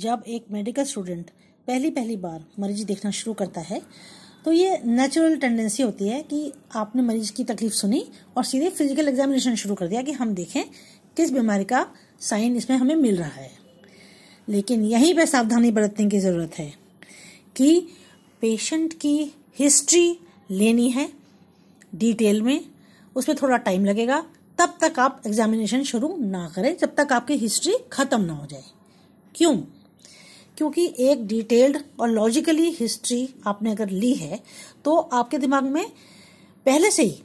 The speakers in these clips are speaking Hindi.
जब एक मेडिकल स्टूडेंट पहली पहली बार मरीज देखना शुरू करता है तो ये नेचुरल टेंडेंसी होती है कि आपने मरीज की तकलीफ सुनी और सीधे फिजिकल एग्जामिनेशन शुरू कर दिया कि हम देखें किस बीमारी का साइन इसमें हमें मिल रहा है लेकिन यहीं पर सावधानी बरतने की ज़रूरत है कि पेशेंट की हिस्ट्री लेनी है डिटेल में उसमें थोड़ा टाइम लगेगा तब तक आप एग्जामिनेशन शुरू ना करें जब तक आपकी हिस्ट्री ख़त्म ना हो जाए क्यों क्योंकि एक डिटेल्ड और लॉजिकली हिस्ट्री आपने अगर ली है तो आपके दिमाग में पहले से ही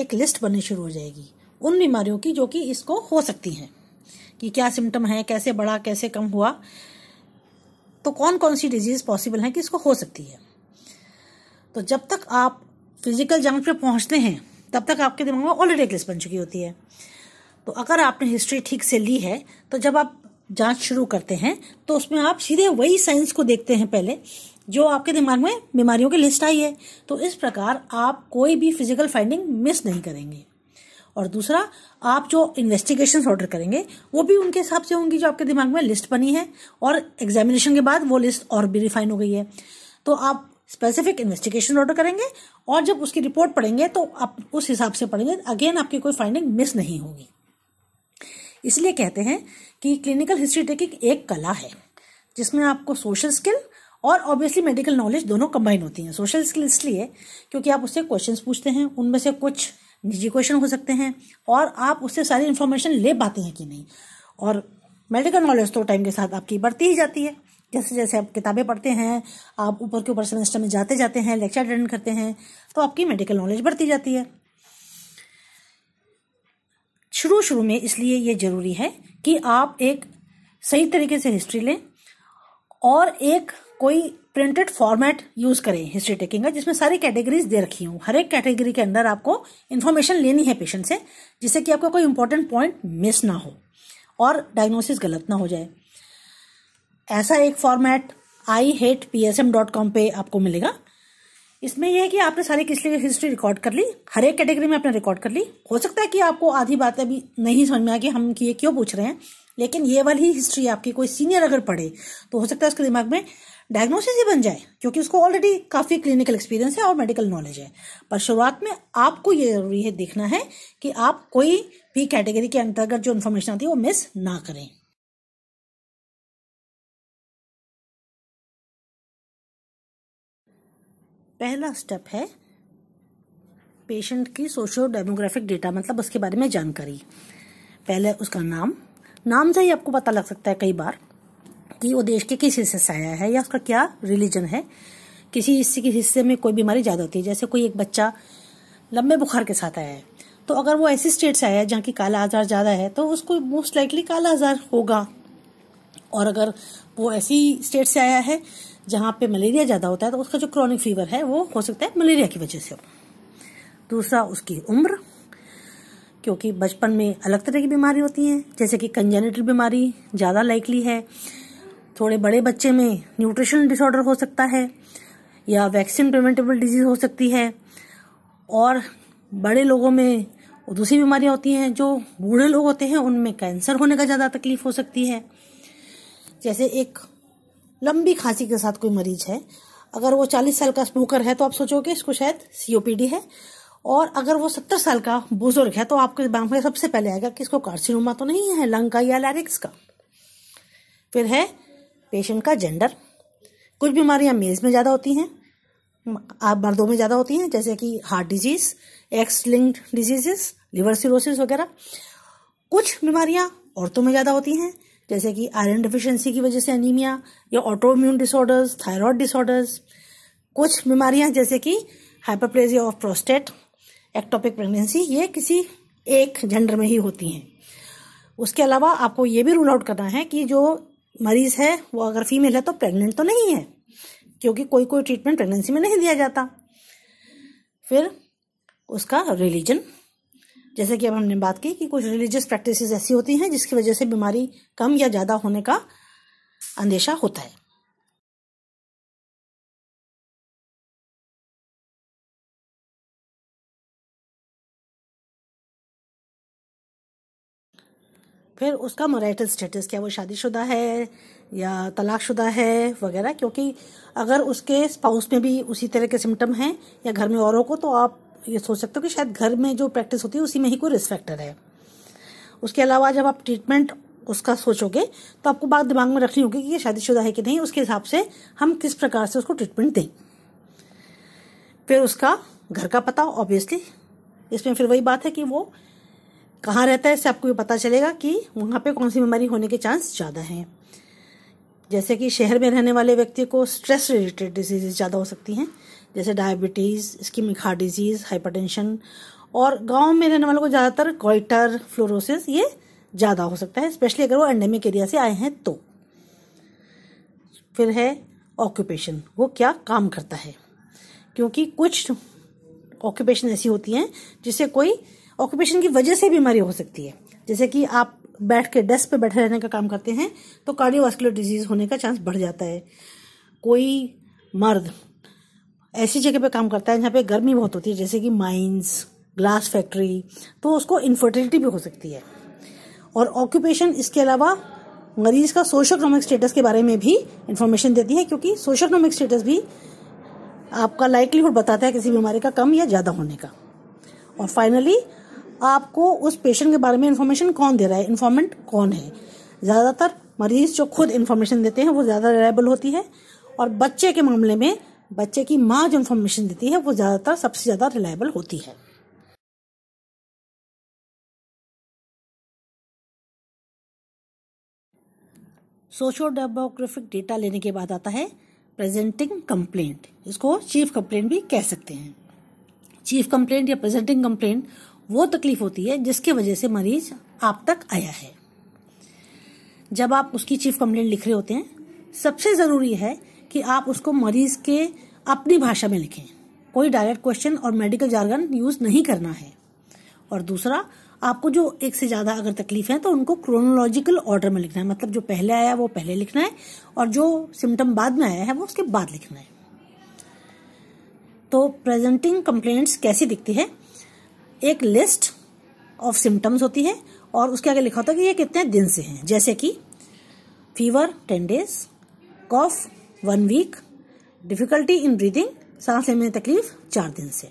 एक लिस्ट बननी शुरू हो जाएगी उन बीमारियों की जो कि इसको हो सकती हैं कि क्या सिम्टम है कैसे बढ़ा कैसे कम हुआ तो कौन कौन सी डिजीज पॉसिबल है कि इसको हो सकती है तो जब तक आप फिजिकल जंग पे पहुंचते हैं तब तक आपके दिमाग में ऑलरेडी एक लिस्ट बन चुकी होती है तो अगर आपने हिस्ट्री ठीक से ली है तो जब आप जांच शुरू करते हैं तो उसमें आप सीधे वही साइंस को देखते हैं पहले जो आपके दिमाग में बीमारियों की लिस्ट आई है तो इस प्रकार आप कोई भी फिजिकल फाइंडिंग मिस नहीं करेंगे और दूसरा आप जो इन्वेस्टिगेशन ऑर्डर करेंगे वो भी उनके हिसाब से होंगी जो आपके दिमाग में लिस्ट बनी है और एग्जामिनेशन के बाद वो लिस्ट और भी रिफाइन हो गई है तो आप स्पेसिफिक इन्वेस्टिगेशन ऑर्डर करेंगे और जब उसकी रिपोर्ट पढ़ेंगे तो आप उस हिसाब से पढ़ेंगे अगेन आपकी कोई फाइंडिंग मिस नहीं होगी इसलिए कहते हैं कि क्लिनिकल हिस्ट्री टेकिंग एक कला है जिसमें आपको सोशल स्किल और ऑब्वियसली मेडिकल नॉलेज दोनों कंबाइन होती हैं सोशल स्किल इसलिए क्योंकि आप उससे क्वेश्चन पूछते हैं उनमें से कुछ निजी क्वेश्चन हो सकते हैं और आप उससे सारी इन्फॉर्मेशन ले पाते हैं कि नहीं और मेडिकल नॉलेज तो टाइम के साथ आपकी बढ़ती ही जाती है जैसे जैसे आप किताबें पढ़ते हैं आप ऊपर के ऊपर सेमेस्टर में जाते जाते हैं लेक्चर अटेंड करते हैं तो आपकी मेडिकल नॉलेज बढ़ती जाती है शुरू शुरू में इसलिए ये जरूरी है कि आप एक सही तरीके से हिस्ट्री लें और एक कोई प्रिंटेड फॉर्मेट यूज करें हिस्ट्री टेकिंग का जिसमें सारी कैटेगरीज दे रखी हूँ हर एक कैटेगरी के अंदर आपको इन्फॉर्मेशन लेनी है पेशेंट से जिससे कि आपका कोई इंपॉर्टेंट पॉइंट मिस ना हो और डायग्नोसिस गलत ना हो जाए ऐसा एक format I hate P S M dot com पर आपको मिलेगा इसमें यह है कि आपने सारी किस की हिस्ट्री रिकॉर्ड कर ली हर एक कैटेगरी में आपने रिकॉर्ड कर ली हो सकता है कि आपको आधी बातें अभी नहीं समझ में आ कि हम ये क्यों पूछ रहे हैं लेकिन ये वाली हिस्ट्री आपकी कोई सीनियर अगर पढ़े तो हो सकता है उसके दिमाग में डायग्नोसिस ही बन जाए क्योंकि उसको ऑलरेडी काफ़ी क्लिनिकल एक्सपीरियंस है और मेडिकल नॉलेज है पर शुरुआत में आपको ये जरूरी है देखना है कि आप कोई भी कैटेगरी के अंतर्गत जो इन्फॉर्मेशन आती है वो मिस ना करें पहला स्टेप है पेशेंट की सोशो डेमोग्राफिक डेटा मतलब उसके बारे में जानकारी पहले उसका नाम नाम से ही आपको पता लग सकता है कई बार कि वो देश के किस हिस्से से आया है या उसका क्या रिलीजन है किसी हिस्से के हिस्से में कोई बीमारी ज़्यादा होती है जैसे कोई एक बच्चा लंबे बुखार के साथ आया है तो अगर वो ऐसे स्टेट से आया है जहाँ की काला आज़ार ज़्यादा है तो उसको मोस्ट लाइकली काला आज़ार होगा और अगर वो ऐसी स्टेट से आया है जहाँ पे मलेरिया ज़्यादा होता है तो उसका जो क्रॉनिक फीवर है वो हो सकता है मलेरिया की वजह से हो दूसरा उसकी उम्र क्योंकि बचपन में अलग तरह की बीमारी होती हैं जैसे कि कंजेनेटल बीमारी ज़्यादा लाइकली है थोड़े बड़े बच्चे में न्यूट्रिशन डिसऑर्डर हो सकता है या वैक्सीन प्रिवेंटेबल डिजीज हो सकती है और बड़े लोगों में दूसरी बीमारियां होती हैं जो बूढ़े लोग होते हैं उनमें कैंसर होने का ज़्यादा तकलीफ हो सकती है जैसे एक लंबी खांसी के साथ कोई मरीज है अगर वो चालीस साल का स्मोकर है तो आप सोचोगे इसको शायद सीओपीडी है और अगर वो सत्तर साल का बुजुर्ग है तो आपके दिमाग में सबसे पहले आएगा कि इसको कार्सिनोमा तो नहीं है लंग का या लैरिक्स का फिर है पेशेंट का जेंडर कुछ बीमारियां मेज में ज़्यादा होती हैं आप मर्दों में ज़्यादा होती हैं जैसे कि heart disease X linked diseases liver cirrhosis वगैरह कुछ बीमारियां औरतों में ज़्यादा होती हैं जैसे कि आयरन डिफिशियंसी की वजह से एनीमिया या ऑटोइम्यून डिसऑर्डर्स थायराइड डिसऑर्डर्स कुछ बीमारियां जैसे कि hyperplasia of prostate ectopic pregnancy ये किसी एक जेंडर में ही होती हैं उसके अलावा आपको ये भी रूल आउट करना है कि जो मरीज है वो अगर फीमेल है तो प्रेग्नेंट तो नहीं है क्योंकि कोई कोई ट्रीटमेंट प्रेगनेंसी में नहीं दिया जाता फिर उसका रिलीजन जैसे कि अब हमने बात की कि कुछ रिलीजियस प्रैक्टिस ऐसी होती हैं जिसकी वजह से बीमारी कम या ज़्यादा होने का अंदेशा होता है फिर उसका मोराइटल स्टेटस क्या वो शादीशुदा है या तलाकशुदा है वगैरह क्योंकि अगर उसके स्पाउस में भी उसी तरह के सिम्टम हैं या घर में औरों को तो आप ये सोच सकते हो कि शायद घर में जो प्रैक्टिस होती है उसी में ही कोई रिस्क फैक्टर है उसके अलावा जब आप ट्रीटमेंट उसका सोचोगे तो आपको बात दिमाग में रखनी होगी कि ये शादीशुदा है कि नहीं उसके हिसाब से हम किस प्रकार से उसको ट्रीटमेंट दें फिर उसका घर का पता ऑब्वियसली इसमें फिर वही बात है कि वो कहाँ रहता है इससे आपको ये पता चलेगा कि वहाँ पे कौन सी बीमारी होने के चांस ज़्यादा हैं जैसे कि शहर में रहने वाले व्यक्ति को स्ट्रेस रिलेटेड डिजीजेज ज़्यादा हो सकती हैं जैसे diabetes ischemic heart disease hypertension और गांव में रहने वालों को ज़्यादातर गोइटर फ्लोरोसिस ये ज़्यादा हो सकता है स्पेशली अगर वो एंडेमिक एरिया से आए हैं तो फिर है ऑक्यूपेशन वो क्या काम करता है क्योंकि कुछ ऑक्यूपेशन ऐसी होती हैं जिससे कोई ऑक्यूपेशन की वजह से बीमारी हो सकती है जैसे कि आप बैठ के डेस्क पे बैठे रहने का काम करते हैं तो कार्डियोवास्कुलर डिजीज होने का चांस बढ़ जाता है कोई मर्द ऐसी जगह पे काम करता है जहाँ पे गर्मी बहुत होती है जैसे कि माइंस ग्लास फैक्ट्री तो उसको इनफर्टिलिटी भी हो सकती है और ऑक्यूपेशन इसके अलावा मरीज का सोशो इकोनॉमिक स्टेटस के बारे में भी इंफॉर्मेशन देती है क्योंकि सोशो इकोनॉमिक स्टेटस भी आपका लाइकलीहुड बताता है किसी बीमारी का कम या ज़्यादा होने का और फाइनली आपको उस पेशेंट के बारे में इन्फॉर्मेशन कौन दे रहा है इन्फॉर्मेंट कौन है ज़्यादातर मरीज जो खुद इन्फॉर्मेशन देते हैं वो ज़्यादा रिलायबल होती है और बच्चे के मामले में बच्चे की माँ जो इन्फॉर्मेशन देती है वो ज़्यादातर सबसे ज़्यादा रिलायबल होती है सोशो डेमोग्राफिक डेटा लेने के बाद आता है प्रेजेंटिंग कंप्लेंट इसको चीफ कंप्लेंट भी कह सकते हैं चीफ कंप्लेंट या प्रेजेंटिंग कंप्लेंट वो तकलीफ होती है जिसके वजह से मरीज आप तक आया है जब आप उसकी चीफ कंप्लेंट लिख रहे होते हैं सबसे ज़रूरी है कि आप उसको मरीज के अपनी भाषा में लिखें कोई डायरेक्ट क्वेश्चन और मेडिकल जार्गन यूज नहीं करना है और दूसरा आपको जो एक से ज्यादा अगर तकलीफ है तो उनको क्रोनोलॉजिकल ऑर्डर में लिखना है मतलब जो पहले आया वो पहले लिखना है और जो सिम्टम बाद में आया है वो उसके बाद लिखना है तो प्रेजेंटिंग कंप्लेंट्स कैसी दिखती है एक लिस्ट ऑफ सिम्टम्स होती है और उसके आगे लिखा होता है कि ये कितने दिन से हैं जैसे कि fever ten days cough one week difficulty in breathing सांस लेने में तकलीफ चार दिन से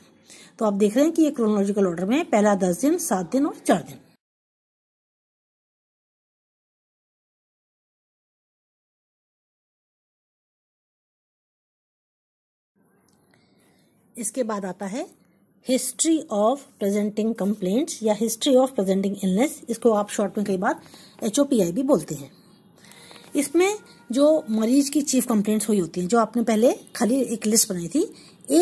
तो आप देख रहे हैं कि ये क्रोनोलॉजिकल ऑर्डर में पहला दस दिन सात दिन और चार दिन इसके बाद आता है हिस्ट्री ऑफ प्रेजेंटिंग कंप्लेंट्स या हिस्ट्री ऑफ प्रेजेंटिंग इलनेस इसको आप शॉर्ट में कई बार एच भी बोलते हैं इसमें जो मरीज की चीफ कंप्लेंट्स हुई होती हैं जो आपने पहले खाली एक लिस्ट बनाई थी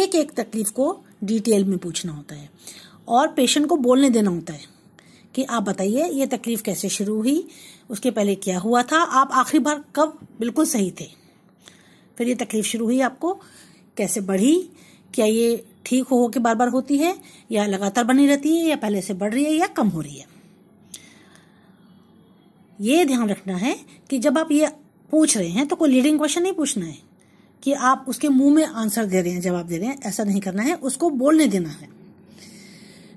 एक एक तकलीफ को डिटेल में पूछना होता है और पेशेंट को बोलने देना होता है कि आप बताइए ये तकलीफ कैसे शुरू हुई उसके पहले क्या हुआ था आप आखिरी बार कब बिल्कुल सही थे फिर ये तकलीफ शुरू हुई आपको कैसे बढ़ी क्या ये ठीक हो के बार बार होती है या लगातार बनी रहती है या पहले से बढ़ रही है या कम हो रही है ये ध्यान रखना है कि जब आप ये पूछ रहे हैं तो कोई लीडिंग क्वेश्चन नहीं पूछना है कि आप उसके मुंह में आंसर दे रहे हैं जवाब दे रहे हैं ऐसा नहीं करना है उसको बोलने देना है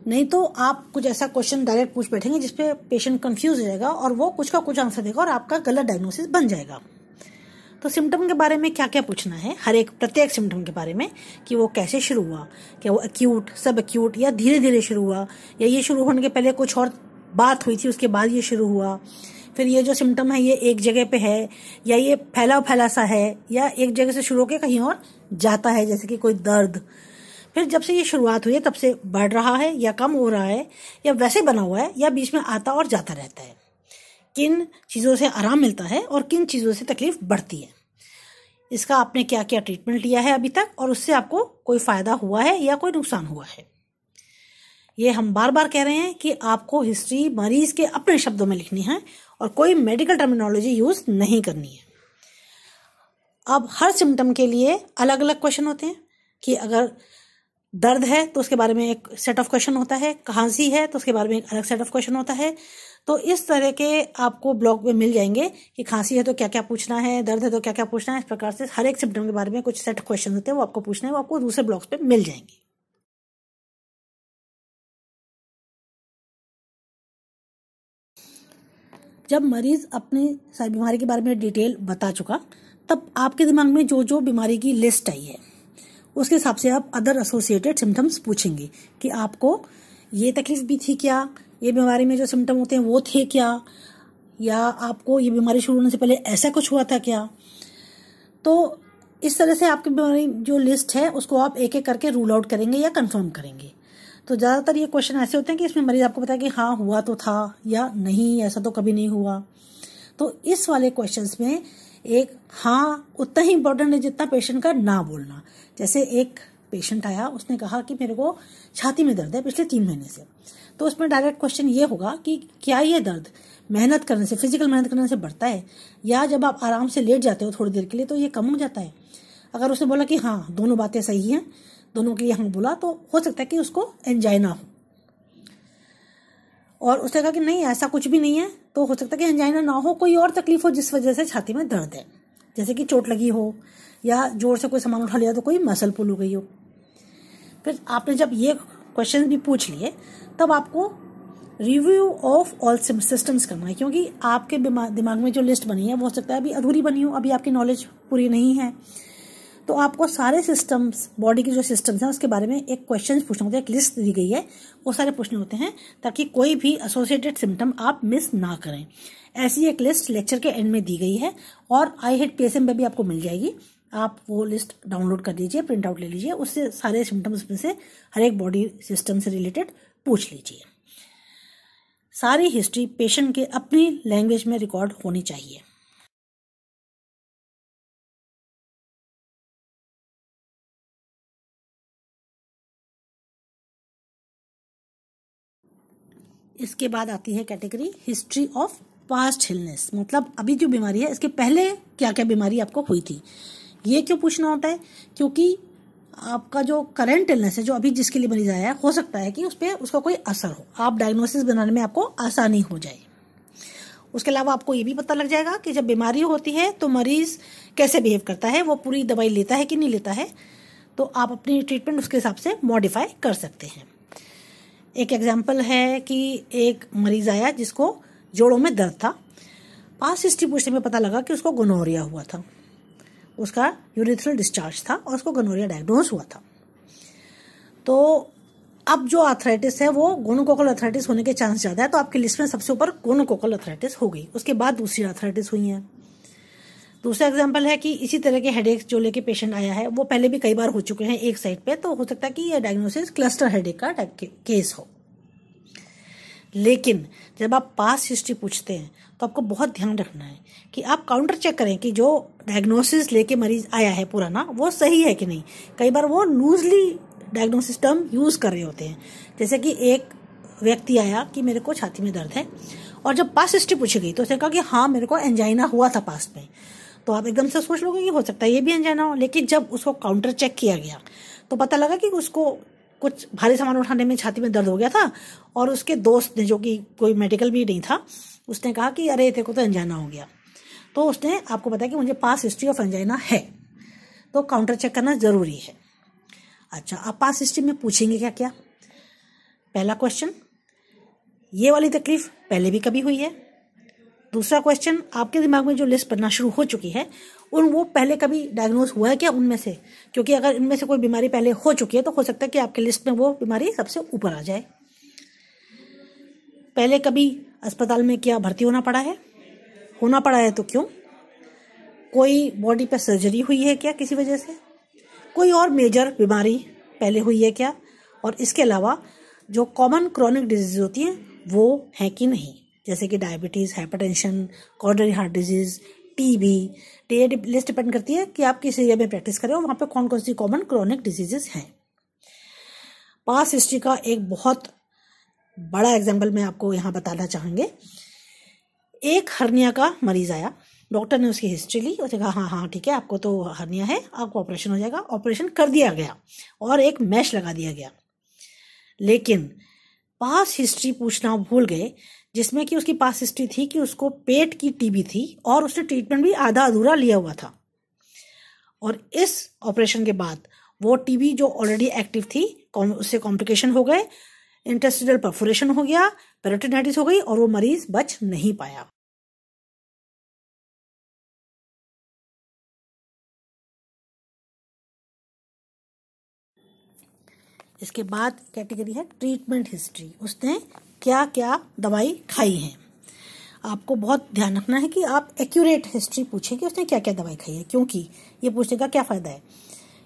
नहीं तो आप कुछ ऐसा क्वेश्चन डायरेक्ट पूछ बैठेंगे जिसपे पेशेंट कंफ्यूज हो जाएगा और वो कुछ का कुछ आंसर देगा और आपका गलत डायग्नोसिस बन जाएगा तो सिम्टम के बारे में क्या क्या पूछना है हर एक प्रत्येक सिम्टम के बारे में कि वो कैसे शुरू हुआ क्या वो अक्यूट सब अक्यूट या धीरे धीरे शुरू हुआ या ये शुरू होने के पहले कुछ और बात हुई थी उसके बाद ये शुरू हुआ फिर ये जो सिम्टम है ये एक जगह पे है या ये फैला फैला सा है या एक जगह से शुरू होकर कहीं और जाता है जैसे कि कोई दर्द फिर जब से ये शुरुआत हुई है तब से बढ़ रहा है या कम हो रहा है या वैसे बना हुआ है या बीच में आता और जाता रहता है किन चीज़ों से आराम मिलता है और किन चीज़ों से तकलीफ बढ़ती है इसका आपने क्या क्या ट्रीटमेंट लिया है अभी तक और उससे आपको कोई फ़ायदा हुआ है या कोई नुकसान हुआ है ये हम बार बार कह रहे हैं कि आपको हिस्ट्री मरीज के अपने शब्दों में लिखनी है और कोई मेडिकल टर्मिनोलॉजी यूज नहीं करनी है अब हर सिम्टम के लिए अलग अलग क्वेश्चन होते हैं कि अगर दर्द है तो उसके बारे में एक सेट ऑफ क्वेश्चन होता है खांसी है तो उसके बारे में एक अलग सेट ऑफ क्वेश्चन होता है तो इस तरह के आपको ब्लॉग में मिल जाएंगे कि खांसी है तो क्या क्या पूछना है दर्द है तो क्या क्या पूछना है इस प्रकार से हर एक सिम्टम के बारे में कुछ सेट क्वेश्चन होते हैं वो आपको पूछना है वो आपको दूसरे ब्लॉग्स पे मिल जाएंगे जब मरीज अपनी सारी बीमारी के बारे में डिटेल बता चुका तब आपके दिमाग में जो जो बीमारी की लिस्ट आई है उसके हिसाब से आप अदर एसोसिएटेड सिम्टम्स पूछेंगे कि आपको ये तकलीफ भी थी क्या ये बीमारी में जो सिम्टम होते हैं वो थे क्या या आपको ये बीमारी शुरू होने से पहले ऐसा कुछ हुआ था क्या तो इस तरह से आपकी बीमारी जो लिस्ट है उसको आप एक एक करके रूल आउट करेंगे या कंफर्म करेंगे तो ज़्यादातर ये क्वेश्चन ऐसे होते हैं कि इसमें मरीज आपको पता है कि हाँ हुआ तो था या नहीं ऐसा तो कभी नहीं हुआ तो इस वाले क्वेश्चन में एक हाँ उतना ही इम्पोर्टेंट है जितना पेशेंट का ना बोलना जैसे एक पेशेंट आया उसने कहा कि मेरे को छाती में दर्द है पिछले तीन महीने से तो उसमें डायरेक्ट क्वेश्चन ये होगा कि क्या ये दर्द मेहनत करने से फिजिकल मेहनत करने से बढ़ता है या जब आप आराम से लेट जाते हो थोड़ी देर के लिए तो ये कम हो जाता है अगर उसने बोला कि हाँ दोनों बातें सही हैं दोनों के लिए हम बोला तो हो सकता है कि उसको एंजाइना हो और उसने कहा कि नहीं ऐसा कुछ भी नहीं है तो हो सकता है कि एंजाइना ना हो कोई और तकलीफ हो जिस वजह से छाती में दर्द है जैसे कि चोट लगी हो या जोर से कोई सामान उठा लिया तो कोई मसल पुल हो गई हो फिर आपने जब ये क्वेश्चन भी पूछ लिए तब आपको रिव्यू ऑफ ऑल सिस्टम्स करना है क्योंकि आपके दिमाग में जो लिस्ट बनी है वो हो सकता है अभी अधूरी बनी हो अभी आपकी नॉलेज पूरी नहीं है तो आपको सारे सिस्टम्स बॉडी के जो सिस्टम्स हैं उसके बारे में एक क्वेश्चन पूछना होता है एक लिस्ट दी गई है वो सारे पूछने होते हैं ताकि कोई भी एसोसिएटेड सिम्टम आप मिस ना करें ऐसी एक लिस्ट लेक्चर के एंड में दी गई है और आई हेट पी में भी आपको मिल जाएगी आप वो लिस्ट डाउनलोड कर लीजिए प्रिंट आउट ले लीजिए उससे सारे सिम्टम्स में से हर एक बॉडी सिस्टम से रिलेटेड पूछ लीजिए सारी हिस्ट्री पेशेंट के अपनी लैंग्वेज में रिकॉर्ड होनी चाहिए इसके बाद आती है category history of past illness मतलब अभी जो बीमारी है इसके पहले क्या क्या बीमारी आपको हुई थी ये क्यों पूछना होता है क्योंकि आपका जो करंट इलनेस है जो अभी जिसके लिए मरीज आया है हो सकता है कि उस पर उसका कोई असर हो आप डायग्नोसिस बनाने में आपको आसानी हो जाए उसके अलावा आपको ये भी पता लग जाएगा कि जब बीमारी होती है तो मरीज कैसे बिहेव करता है वो पूरी दवाई लेता है कि नहीं लेता है तो आप अपनी ट्रीटमेंट उसके हिसाब से मॉडिफाई कर सकते हैं एक एग्जाम्पल है कि एक मरीज आया जिसको जोड़ों में दर्द था पास हिस्ट्री पूछने में पता लगा कि उसको गनोरिया हुआ था उसका यूरिथ्रल डिस्चार्ज था और उसको गनोरिया डायग्नोज हुआ था तो अब जो अथराइटिस है वो गोनोकोकल अथराइटिस होने के चांस ज़्यादा है तो आपकी लिस्ट में सबसे ऊपर गोनोकोकल अथराइटिस हो गई उसके बाद दूसरी अर्थराइटिस हुई है दूसरा एग्जाम्पल है कि इसी तरह के हेडेक जो लेके पेशेंट आया है वो पहले भी कई बार हो चुके हैं एक साइड पे तो हो सकता है कि यह डायग्नोसिस क्लस्टर हेडेक का केस हो लेकिन जब आप पास हिस्ट्री पूछते हैं तो आपको बहुत ध्यान रखना है कि आप काउंटर चेक करें कि जो डायग्नोसिस लेके मरीज आया है पुराना वो सही है कि नहीं कई बार वो लूजली डायग्नोसिस टर्म यूज़ कर रहे होते हैं जैसे कि एक व्यक्ति आया कि मेरे को छाती में दर्द है और जब पास हिस्ट्री पूछी गई तो उसने कहा कि हाँ मेरे को एंजाइना हुआ था पास में तो आप एकदम से सोच लोगे कि हो सकता है ये भी अनजाना हो लेकिन जब उसको काउंटर चेक किया गया तो पता लगा कि उसको कुछ भारी सामान उठाने में छाती में दर्द हो गया था और उसके दोस्त ने जो कि कोई मेडिकल भी नहीं था उसने कहा कि अरे तेरे को तो अनजाना हो गया तो उसने आपको बताया कि मुझे पास हिस्ट्री ऑफ अनजाना है तो काउंटर चेक करना ज़रूरी है अच्छा आप पास हिस्ट्री में पूछेंगे क्या क्या पहला क्वेश्चन ये वाली तकलीफ पहले भी कभी हुई है दूसरा क्वेश्चन आपके दिमाग में जो लिस्ट बनना शुरू हो चुकी है उन वो पहले कभी डायग्नोज हुआ है क्या उनमें से क्योंकि अगर इनमें से कोई बीमारी पहले हो चुकी है तो हो सकता है कि आपके लिस्ट में वो बीमारी सबसे ऊपर आ जाए पहले कभी अस्पताल में क्या भर्ती होना पड़ा है होना पड़ा है तो क्यों कोई बॉडी पर सर्जरी हुई है क्या किसी वजह से कोई और मेजर बीमारी पहले हुई है क्या और इसके अलावा जो कॉमन क्रॉनिक डिजीज होती हैं वो हैं कि नहीं जैसे कि diabetes hypertension coronary heart disease TB तो ये लिस्ट डिपेंड करती है कि आप किस एरिया में प्रैक्टिस करें और वहाँ पे कौन कौन सी कॉमन क्रॉनिक डिजीजेस हैं पास हिस्ट्री का एक बहुत बड़ा एग्जाम्पल मैं आपको यहाँ बताना चाहेंगे एक हर्निया का मरीज आया डॉक्टर ने उसकी हिस्ट्री ली उसने कहा हाँ हाँ ठीक है आपको तो हर्निया है आपको ऑपरेशन हो जाएगा ऑपरेशन कर दिया गया और एक मैश लगा दिया गया लेकिन पास हिस्ट्री पूछना भूल गए जिसमें कि उसकी पास हिस्ट्री थी कि उसको पेट की टीबी थी और उसने ट्रीटमेंट भी आधा अधूरा लिया हुआ था और इस ऑपरेशन के बाद वो टीबी जो ऑलरेडी एक्टिव थी उससे कॉम्प्लिकेशन हो गए इंटेस्टिनल परफोरेशन हो गया पेरोटिनाइटिस हो गई और वो मरीज बच नहीं पाया इसके बाद कैटेगरी है ट्रीटमेंट हिस्ट्री उसने क्या क्या दवाई खाई है आपको बहुत ध्यान रखना है कि आप एक्यूरेट हिस्ट्री पूछें कि उसने क्या क्या दवाई खाई है क्योंकि ये पूछने का क्या फ़ायदा है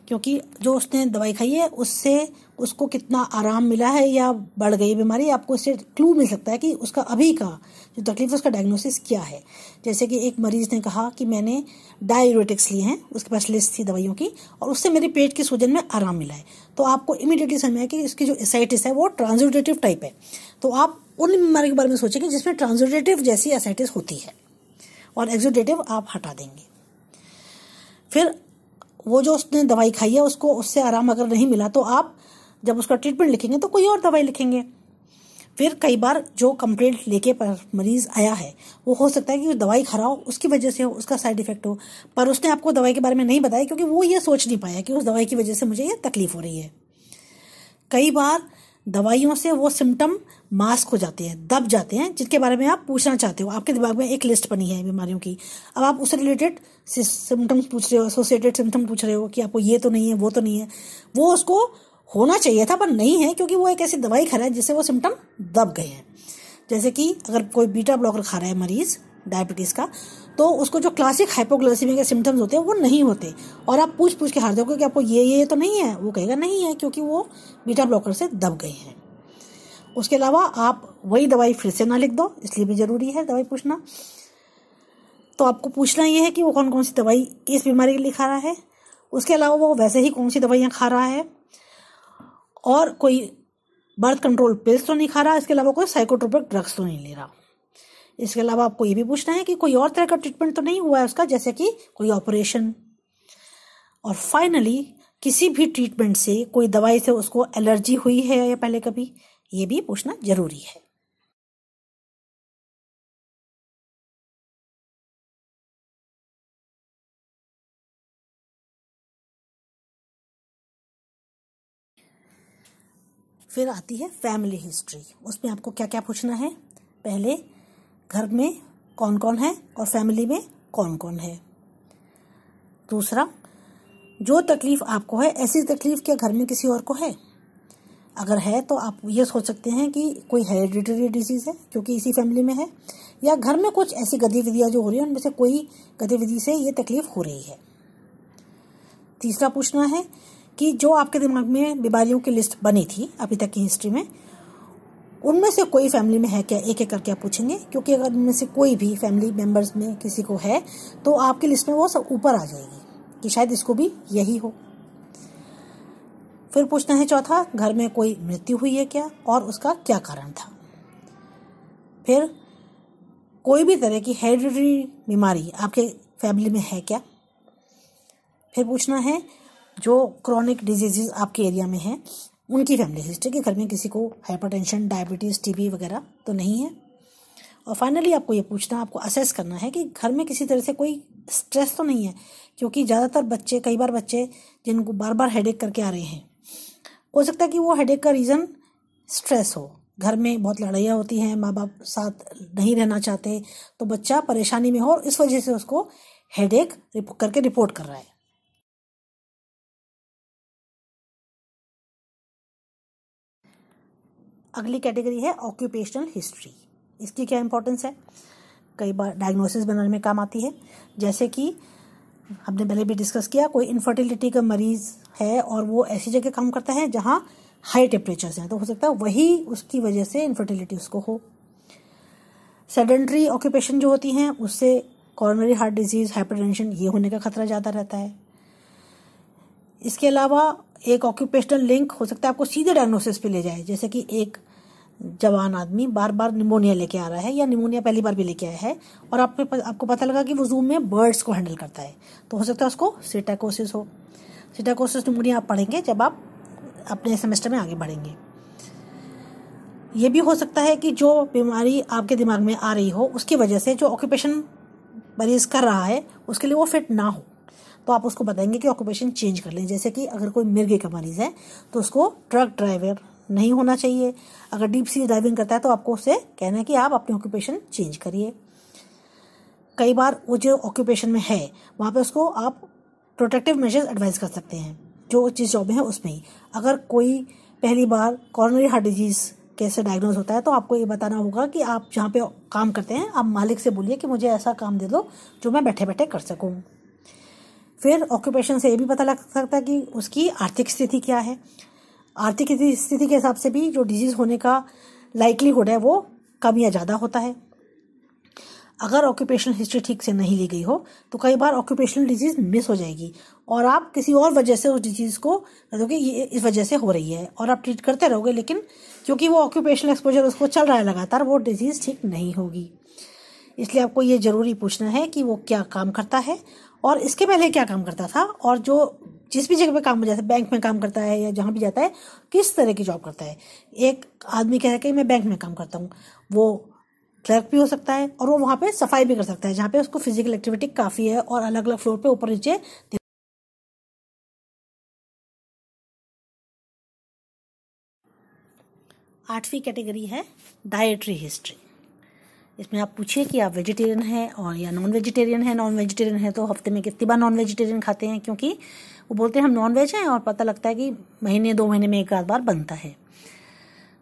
क्योंकि जो उसने दवाई खाई है उससे उसको कितना आराम मिला है या बढ़ गई बीमारी आपको इससे क्लू मिल सकता है कि उसका अभी का जो तकलीफ है उसका डायग्नोसिस क्या है जैसे कि एक मरीज ने कहा कि मैंने डायबिटिक्स लिए हैं उसके पास लिस्ट थी दवाइयों की और उससे मेरे पेट के सूजन में आराम मिला है तो आपको इमिडिएटली समझ में कि इसकी जो एसाइटिस है वो ट्रांजोडेटिव टाइप है तो आप उन बीमारी के बारे में सोचेंगे जिसमें ट्रांजोडेटिव जैसी एसाइटिस होती है और एक्जोडेटिव आप हटा देंगे फिर वो जो उसने दवाई खाई है उसको उससे आराम अगर नहीं मिला तो आप जब उसका ट्रीटमेंट लिखेंगे तो कोई और दवाई लिखेंगे फिर कई बार जो कंप्लेंट लेके पर मरीज आया है वो हो सकता है कि दवाई खरा हो उसकी वजह से हो उसका साइड इफेक्ट हो पर उसने आपको दवाई के बारे में नहीं बताया क्योंकि वो ये सोच नहीं पाया कि उस दवाई की वजह से मुझे ये तकलीफ हो रही है कई बार दवाइयों से वो सिम्टम मास्क हो जाते हैं दब जाते हैं जिनके बारे में आप पूछना चाहते हो आपके दिमाग में एक लिस्ट बनी है बीमारियों की अब आप उससे रिलेटेड सिम्टम्स पूछ रहे हो एसोसिएटेड सिम्टम पूछ रहे हो कि आपको ये तो नहीं है वो तो नहीं है वो उसको होना चाहिए था पर नहीं है क्योंकि वो एक ऐसी दवाई खा रहा है जिससे वो सिम्टम दब गए हैं जैसे कि अगर कोई बीटा ब्लॉकर खा रहा है मरीज़ डायबिटीज़ का तो उसको जो क्लासिक हाइपोग्लाइसीमिया के सिम्टम्स होते हैं वो नहीं होते और आप पूछ पूछ के हार दोगे कि आपको ये ये तो नहीं है वो कहेगा नहीं है क्योंकि वो बीटा ब्लॉकर से दब गए हैं उसके अलावा आप वही दवाई फिर से ना लिख दो इसलिए भी ज़रूरी है दवाई पूछना तो आपको पूछना यह है कि वो कौन कौन सी दवाई इस बीमारी के लिए खा रहा है उसके अलावा वो वैसे ही कौन सी दवाइयाँ खा रहा है और कोई बर्थ कंट्रोल पिल्स तो नहीं खा रहा इसके अलावा कोई साइकोट्रोपिक ड्रग्स तो नहीं ले रहा इसके अलावा आपको ये भी पूछना है कि कोई और तरह का ट्रीटमेंट तो नहीं हुआ है उसका जैसे कि कोई ऑपरेशन और फाइनली किसी भी ट्रीटमेंट से कोई दवाई से उसको एलर्जी हुई है या पहले कभी ये भी पूछना जरूरी है फिर आती है फैमिली हिस्ट्री उसमें आपको क्या क्या पूछना है पहले घर में कौन कौन है और फैमिली में कौन कौन है दूसरा जो तकलीफ आपको है ऐसी तकलीफ क्या घर में किसी और को है अगर है तो आप ये सोच सकते हैं कि कोई हेरिडिटरी डिजीज है क्योंकि इसी फैमिली में है या घर में कुछ ऐसी गतिविधियाँ जो हो रही है उनमें से कोई गतिविधि से ये तकलीफ हो रही है तीसरा पूछना है कि जो आपके दिमाग में बीमारियों की लिस्ट बनी थी अभी तक की हिस्ट्री में उनमें से कोई फैमिली में है क्या एक एक करके आप पूछेंगे क्योंकि अगर उनमें से कोई भी फैमिली मेम्बर्स में किसी को है तो आपकी लिस्ट में वो सब ऊपर आ जाएगी कि शायद इसको भी यही हो फिर पूछना है चौथा घर में कोई मृत्यु हुई है क्या और उसका क्या कारण था फिर कोई भी तरह की हेरिडिटरी बीमारी आपके फैमिली में है क्या फिर पूछना है जो क्रॉनिक डिजीजेज आपके एरिया में हैं उनकी फैमिली हिस्ट्री के घर में किसी को हाइपरटेंशन डायबिटीज़ टीबी वगैरह तो नहीं है और फाइनली आपको ये पूछना आपको असेस करना है कि घर में किसी तरह से कोई स्ट्रेस तो नहीं है क्योंकि ज़्यादातर बच्चे कई बार बच्चे जिनको बार बार हेडेक करके आ रहे हैं हो सकता है कि वो हेडेक का रीज़न स्ट्रेस हो घर में बहुत लड़ाइयाँ होती हैं माँ बाप साथ नहीं रहना चाहते तो बच्चा परेशानी में हो और इस वजह से उसको हेडेक करके रिपोर्ट कर रहा है अगली कैटेगरी है ऑक्यूपेशनल हिस्ट्री इसकी क्या इंपॉर्टेंस है कई बार डायग्नोसिस बनाने में काम आती है जैसे कि हमने पहले भी डिस्कस किया कोई इनफर्टिलिटी का मरीज है और वो ऐसी जगह काम करता है जहां हाई टेम्परेचर हैं तो हो सकता है वही उसकी वजह से इन्फर्टिलिटी उसको हो सेडेंट्री ऑक्यूपेशन जो होती हैं उससे कॉर्नरी हार्ट डिजीज हाइपरटेंशन ये होने का खतरा ज़्यादा रहता है इसके अलावा एक ऑक्यूपेशनल लिंक हो सकता है आपको सीधे डायग्नोसिस पे ले जाए जैसे कि एक जवान आदमी बार बार निमोनिया लेके आ रहा है या निमोनिया पहली बार भी लेके आया है और आपको आपको पता लगा कि वो जूम में बर्ड्स को हैंडल करता है तो हो सकता है उसको सिटाकोसिस हो सिटाकोसिस निमोनिया आप पढ़ेंगे जब आप अपने सेमेस्टर में आगे बढ़ेंगे ये भी हो सकता है कि जो बीमारी आपके दिमाग में आ रही हो उसकी वजह से जो ऑक्यूपेशन मरीज कर रहा है उसके लिए वो फिट ना हो तो आप उसको बताएंगे कि ऑक्यूपेशन चेंज कर लें जैसे कि अगर कोई मिर्गे का मरीज है तो उसको ट्रक ड्राइवर नहीं होना चाहिए अगर डीप सी डाइविंग करता है तो आपको उसे कहना है कि आप अपने ऑक्यूपेशन चेंज करिए कई बार वो जो ऑक्यूपेशन में है वहाँ पे उसको आप प्रोटेक्टिव मेजर्स एडवाइस कर सकते हैं जो जिस जॉब में है उसमें ही अगर कोई पहली बार कॉर्नरी हार्ट डिजीज़ कैसे डायग्नोज होता है तो आपको ये बताना होगा कि आप जहाँ पे काम करते हैं आप मालिक से बोलिए कि मुझे ऐसा काम दे दो जो मैं बैठे बैठे कर सकूँ फिर ऑक्यूपेशन से ये भी पता लग सकता है कि उसकी आर्थिक स्थिति क्या है आर्थिक स्थिति के हिसाब से भी जो डिजीज़ होने का लाइकलीहुड है वो कम या ज़्यादा होता है अगर ऑक्यूपेशनल हिस्ट्री ठीक से नहीं ली गई हो तो कई बार ऑक्यूपेशनल डिजीज़ मिस हो जाएगी और आप किसी और वजह से उस डिजीज़ को रखोगे ये इस वजह से हो रही है और आप ट्रीट करते रहोगे लेकिन क्योंकि वो ऑक्यूपेशनल एक्सपोजर उसको चल रहा है लगातार वो डिजीज़ ठीक नहीं होगी इसलिए आपको ये ज़रूरी पूछना है कि वो क्या काम करता है और इसके पहले क्या काम करता था और जो जिस भी जगह पे काम जाता है बैंक में काम करता है या जहाँ भी जाता है किस तरह की जॉब करता है एक आदमी कह रहा है कि मैं बैंक में काम करता हूँ वो क्लर्क भी हो सकता है और वो वहाँ पे सफाई भी कर सकता है जहाँ पे उसको फिजिकल एक्टिविटी काफ़ी है और अलग अलग फ्लोर पे ऊपर नीचे आठवीं कैटेगरी है डायट्री हिस्ट्री इसमें आप पूछिए कि आप वेजिटेरियन हैं और या नॉन वेजिटेरियन है नॉन वेजिटेरियन है तो हफ्ते में कितनी बार नॉन वेजिटेरियन खाते हैं क्योंकि वो बोलते हैं हम नॉन वेज हैं और पता लगता है कि महीने दो महीने में एक आध बार बनता है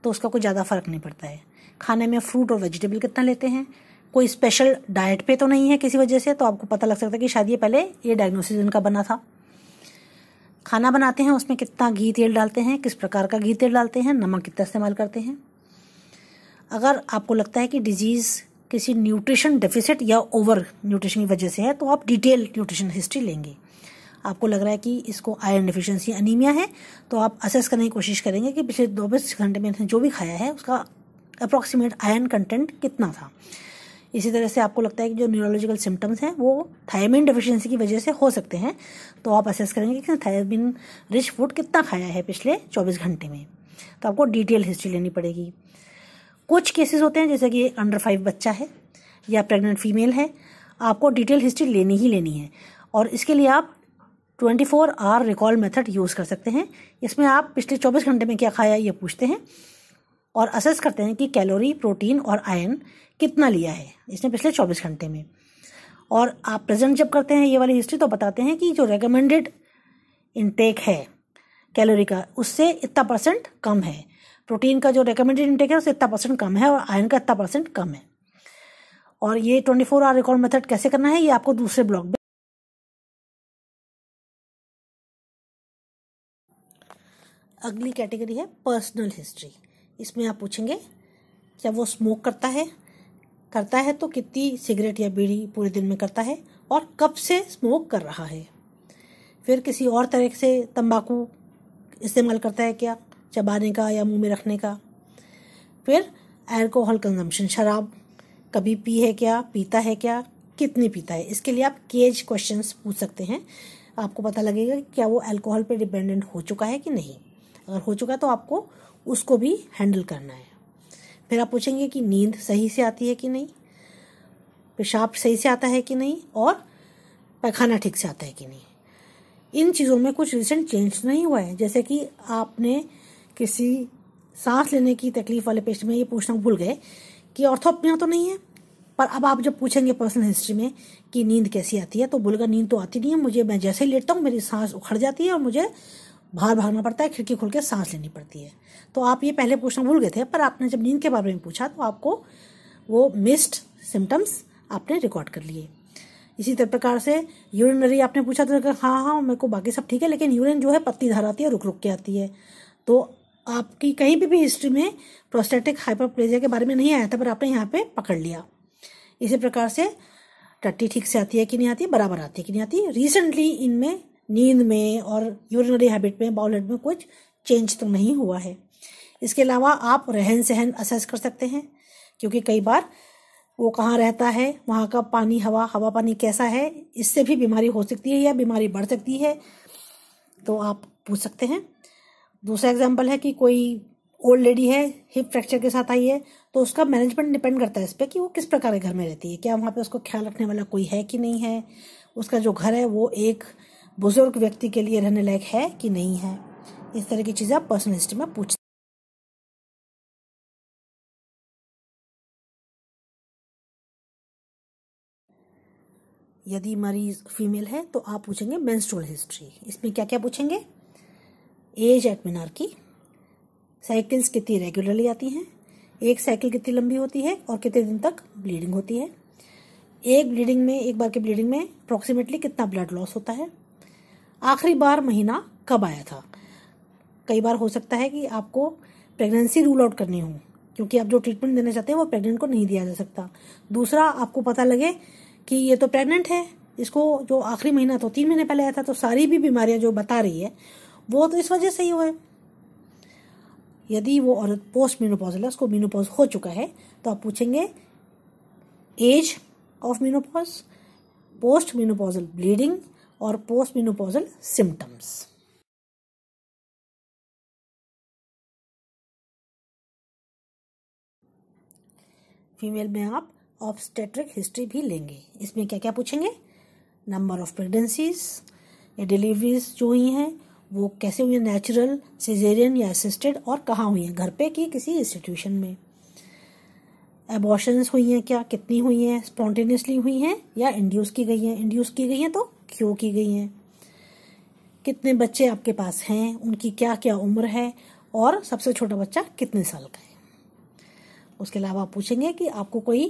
तो उसका कोई ज़्यादा फ़र्क नहीं पड़ता है खाने में फ्रूट और वेजिटेबल कितना लेते हैं कोई स्पेशल डाइट पे तो नहीं है किसी वजह से तो आपको पता लग सकता है कि शायद ये पहले ये डायग्नोसिस इनका बना था खाना बनाते हैं उसमें कितना घी तेल डालते हैं किस प्रकार का घी तेल डालते हैं नमक कितना इस्तेमाल करते हैं अगर आपको लगता है कि डिजीज़ किसी न्यूट्रिशन डेफिसिट या ओवर न्यूट्रिशन की वजह से है तो आप डिटेल न्यूट्रिशन हिस्ट्री लेंगे आपको लग रहा है कि इसको आयरन डिफिशियंसी अनीमिया है तो आप असेस करने की कोशिश करेंगे कि पिछले चौबीस घंटे में जो भी खाया है उसका अप्रॉक्सीमेट आयरन कंटेंट कितना था इसी तरह से आपको लगता है कि जो न्यूरोलॉजिकल सिम्टम्स हैं वो थायमिन डिफिशियंसी की वजह से हो सकते हैं तो आप असेस करेंगे कि थायमिन रिच फूड कितना खाया है पिछले चौबीस घंटे में तो आपको डिटेल हिस्ट्री लेनी पड़ेगी कुछ केसेस होते हैं जैसे कि अंडर फाइव बच्चा है या प्रेग्नेंट फीमेल है आपको डिटेल हिस्ट्री लेनी ही लेनी है और इसके लिए आप twenty four hour recall method use कर सकते हैं इसमें आप पिछले चौबीस घंटे में क्या खाया ये पूछते हैं और असेस करते हैं कि कैलोरी प्रोटीन और आयन कितना लिया है इसने पिछले चौबीस घंटे में और आप प्रेजेंट जब करते हैं ये वाली हिस्ट्री तो बताते हैं कि जो रिकमेंडेड इनटेक है कैलोरी का उससे इतना परसेंट कम है प्रोटीन का जो रिकमेंडेड इंटेक है उससे इतना परसेंट कम है और आयरन का इतना परसेंट कम है और ये twenty four hour record method कैसे करना है ये आपको दूसरे ब्लॉग में अगली कैटेगरी है पर्सनल हिस्ट्री इसमें आप पूछेंगे क्या वो स्मोक करता है करता है तो कितनी सिगरेट या बीड़ी पूरे दिन में करता है और कब से स्मोक कर रहा है फिर किसी और तरह से तंबाकू इस्तेमाल करता है क्या चबाने का या मुंह में रखने का फिर एल्कोहल कंजम्पशन शराब कभी पी है क्या पीता है क्या कितनी पीता है इसके लिए आप केज क्वेश्चंस पूछ सकते हैं आपको पता लगेगा कि क्या वो अल्कोहल पे डिपेंडेंट हो चुका है कि नहीं अगर हो चुका तो आपको उसको भी हैंडल करना है फिर आप पूछेंगे कि नींद सही से आती है कि नहीं पेशाब सही से आता है कि नहीं और पैखाना ठीक से आता है कि नहीं इन चीज़ों में कुछ रिसेंट चेंज नहीं हुआ है जैसे कि आपने किसी सांस लेने की तकलीफ वाले पेशेंट में ये पूछना भूल गए कि ऑर्थोपिया तो नहीं है पर अब आप जब पूछेंगे पर्सनल हिस्ट्री में कि नींद कैसी आती है तो बोलेगा नींद तो आती नहीं है मुझे मैं जैसे ही लेटता हूँ मेरी सांस उखड़ जाती है और मुझे बाहर भागना पड़ता है खिड़की खोल के सांस लेनी पड़ती है तो आप ये पहले पूछना भूल गए थे पर आपने जब नींद के बारे में पूछा तो आपको वो मिस्ड सिम्टम्स आपने रिकॉर्ड कर लिए इसी तरह प्रकार से यूरिनरी आपने पूछा तो हाँ हाँ मेरे को बाकी सब ठीक है लेकिन यूरिन जो है पत्ती धार आती है रुक रुक के आती है तो आपकी कहीं भी भी हिस्ट्री में प्रोस्टेटिक हाइपरप्लेजिया के बारे में नहीं आया था पर आपने यहाँ पे पकड़ लिया इसी प्रकार से टट्टी ठीक से आती है कि नहीं आती बराबर आती है कि नहीं आती रिसेंटली इनमें नींद में और यूरिनरी हैबिट में बाउलेट में कुछ चेंज तो नहीं हुआ है इसके अलावा आप रहन सहन असेस कर सकते हैं क्योंकि कई बार वो कहाँ रहता है वहाँ का पानी हवा हवा पानी कैसा है इससे भी बीमारी हो सकती है या बीमारी बढ़ सकती है तो आप पूछ सकते हैं दूसरा एग्जाम्पल है कि कोई ओल्ड लेडी है हिप फ्रैक्चर के साथ आई है तो उसका मैनेजमेंट डिपेंड करता है इस पर कि वो किस प्रकार के घर में रहती है क्या वहाँ पे उसको ख्याल रखने वाला कोई है कि नहीं है उसका जो घर है वो एक बुजुर्ग व्यक्ति के लिए रहने लायक है कि नहीं है इस तरह की चीज़ें आप पर्सनल हिस्ट्री में पूछ यदि मरीज फीमेल है तो आप पूछेंगे मेंस्ट्रुअल हिस्ट्री इसमें क्या क्या पूछेंगे एज एट की साइकिल्स कितनी रेगुलरली आती हैं एक साइकिल कितनी लंबी होती है और कितने दिन तक ब्लीडिंग होती है एक ब्लीडिंग में एक बार की ब्लीडिंग में अप्रोक्सीमेटली कितना ब्लड लॉस होता है आखिरी बार महीना कब आया था कई बार हो सकता है कि आपको प्रेगनेंसी रूल आउट करनी हो क्योंकि आप जो ट्रीटमेंट देना चाहते हैं वो प्रेग्नेंट को नहीं दिया जा सकता दूसरा आपको पता लगे कि ये तो प्रेग्नेंट है इसको जो आखिरी महीना तो तीन महीने पहले आया था तो सारी भी बीमारियां जो बता रही है वो तो इस वजह से ही हुआ है यदि वो औरत पोस्ट मीनोपॉजल है उसको मीनोपॉज हो चुका है तो आप पूछेंगे age of menopause post menopausal bleeding और पोस्ट मीनोपॉजल सिम्टम्स फीमेल में आप ऑब्स्टेट्रिक हिस्ट्री भी लेंगे इसमें क्या क्या पूछेंगे नंबर ऑफ प्रेगनेंसीज या डिलीवरीज जो हुई हैं वो कैसे हुई है नेचुरल सिजेरियन या असिस्टेड और कहाँ हुई है घर पे कि किसी इंस्टीट्यूशन में एबॉर्शंस हुई हैं क्या कितनी हुई हैं स्पॉन्टेनियसली हुई हैं या इंड्यूस की गई हैं इंड्यूस की गई हैं तो क्यों की गई हैं कितने बच्चे आपके पास हैं उनकी क्या क्या उम्र है और सबसे छोटा बच्चा कितने साल का है उसके अलावा आप पूछेंगे कि आपको कोई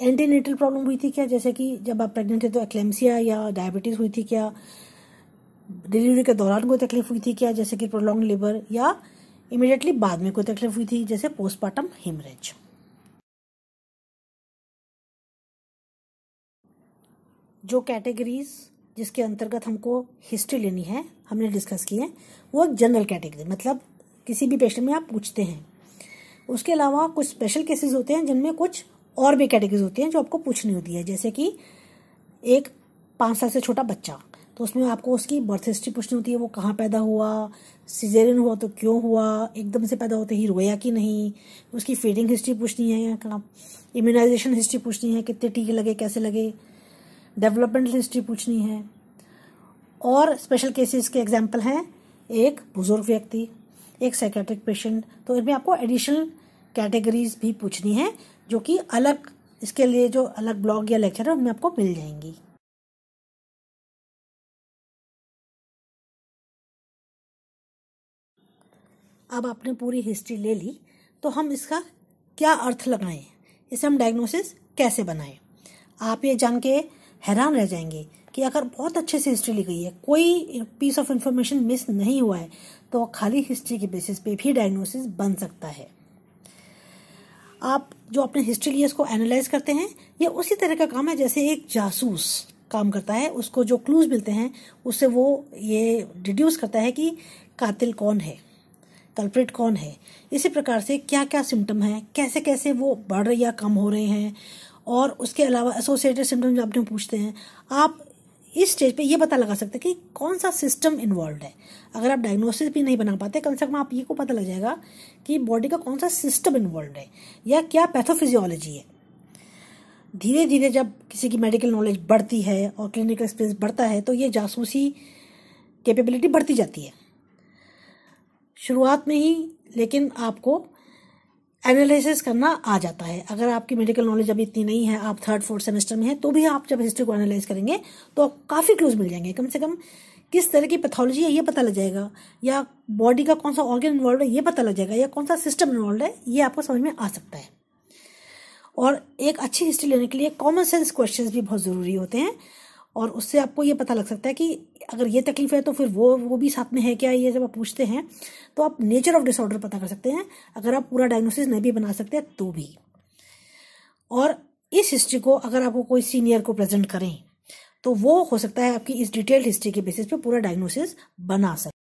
एंटीनेटल प्रॉब्लम हुई थी क्या जैसे कि जब आप प्रेग्नेंट थे तो एक्लेम्सिया या डायबिटीज़ हुई थी क्या डिलीवरी के दौरान कोई तकलीफ हुई थी क्या जैसे कि प्रोलॉन्ग लेबर या इमिडिएटली बाद में कोई तकलीफ हुई थी जैसे पोस्टमार्टम हेमरेज जो कैटेगरीज जिसके अंतर्गत हमको हिस्ट्री लेनी है हमने डिस्कस की है वो एक जनरल कैटेगरी मतलब किसी भी पेशेंट में आप पूछते हैं उसके अलावा कुछ स्पेशल केसेस होते हैं जिनमें कुछ और भी कैटेगरीज होती हैं जो आपको पूछनी होती है जैसे कि एक पाँच साल से छोटा बच्चा तो उसमें आपको उसकी बर्थ हिस्ट्री पूछनी होती है वो कहाँ पैदा हुआ सिजेरियन हुआ तो क्यों हुआ एकदम से पैदा होते ही रोया कि नहीं उसकी फीडिंग हिस्ट्री पूछनी है इम्यूनाइजेशन हिस्ट्री पूछनी है कितने टीके लगे कैसे लगे डेवलपमेंटल हिस्ट्री पूछनी है और स्पेशल केसेस के एग्जाम्पल हैं एक बुजुर्ग व्यक्ति एक साइकेट्रिक पेशेंट तो इनमें आपको एडिशनल कैटेगरीज भी पूछनी है जो कि अलग इसके लिए जो अलग ब्लॉग या लेक्चर है उनमें आपको मिल जाएंगी अब आपने पूरी हिस्ट्री ले ली तो हम इसका क्या अर्थ लगाएं इसे हम डायग्नोसिस कैसे बनाएं आप ये जान के हैरान रह जाएंगे कि अगर बहुत अच्छे से हिस्ट्री ली गई है कोई पीस ऑफ इंफॉर्मेशन मिस नहीं हुआ है तो खाली हिस्ट्री के बेसिस पे भी डायग्नोसिस बन सकता है आप जो अपने हिस्ट्री लिए उसको एनालाइज करते हैं ये उसी तरह का काम है जैसे एक जासूस काम करता है उसको जो क्लूज मिलते हैं उससे वो ये डिड्यूस करता है कि कातिल कौन है कल्प्रेट कौन है इसी प्रकार से क्या क्या सिम्टम हैं कैसे कैसे वो बढ़ या कम हो रहे हैं और उसके अलावा एसोसिएटेड सिम्टम जो आपने पूछते हैं आप इस स्टेज पे ये पता लगा सकते हैं कि कौन सा सिस्टम इन्वॉल्व है अगर आप डायग्नोसिस भी नहीं बना पाते कम से कम आप ये को पता लग जाएगा कि बॉडी का कौन सा सिस्टम इन्वॉल्व है या क्या पैथोफिजियोलॉजी है धीरे धीरे जब किसी की मेडिकल नॉलेज बढ़ती है और क्लिनिकल एक्सपीरियंस बढ़ता है तो ये जासूसी कैपेबिलिटी बढ़ती जाती है शुरुआत में ही लेकिन आपको एनालिसिस करना आ जाता है अगर आपकी मेडिकल नॉलेज अभी इतनी नहीं है आप थर्ड फोर्थ सेमेस्टर में हैं तो भी आप जब हिस्ट्री को एनालाइज करेंगे तो आप काफ़ी क्लूज मिल जाएंगे कम से कम किस तरह की पैथोलॉजी है ये पता लग जाएगा या बॉडी का कौन सा ऑर्गन इन्वॉल्व है ये पता लग जाएगा या कौन सा सिस्टम इन्वॉल्व है ये आपको समझ में आ सकता है और एक अच्छी हिस्ट्री लेने के लिए कॉमन सेंस क्वेश्चन भी बहुत ज़रूरी होते हैं और उससे आपको ये पता लग सकता है कि अगर ये तकलीफ है तो फिर वो वो भी साथ में है क्या ये जब आप पूछते हैं तो आप नेचर ऑफ डिसऑर्डर पता कर सकते हैं अगर आप पूरा डायग्नोसिस नहीं भी बना सकते तो भी और इस हिस्ट्री को अगर आपको कोई सीनियर को प्रेजेंट करें तो वो हो सकता है आपकी इस डिटेल्ड हिस्ट्री के बेसिस पे पूरा डायग्नोसिस बना सके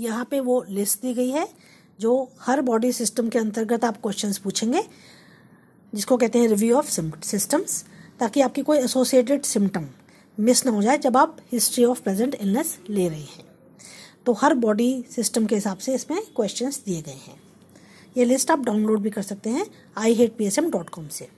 यहाँ पे वो लिस्ट दी गई है जो हर बॉडी सिस्टम के अंतर्गत आप क्वेश्चन पूछेंगे जिसको कहते हैं रिव्यू ऑफ सिस्टम्स ताकि आपकी कोई एसोसिएटेड सिम्टम मिस ना हो जाए जब आप हिस्ट्री ऑफ प्रेजेंट इलनेस ले रहे हैं तो हर बॉडी सिस्टम के हिसाब से इसमें क्वेश्चंस दिए गए हैं ये लिस्ट आप डाउनलोड भी कर सकते हैं I hate P S M dot com से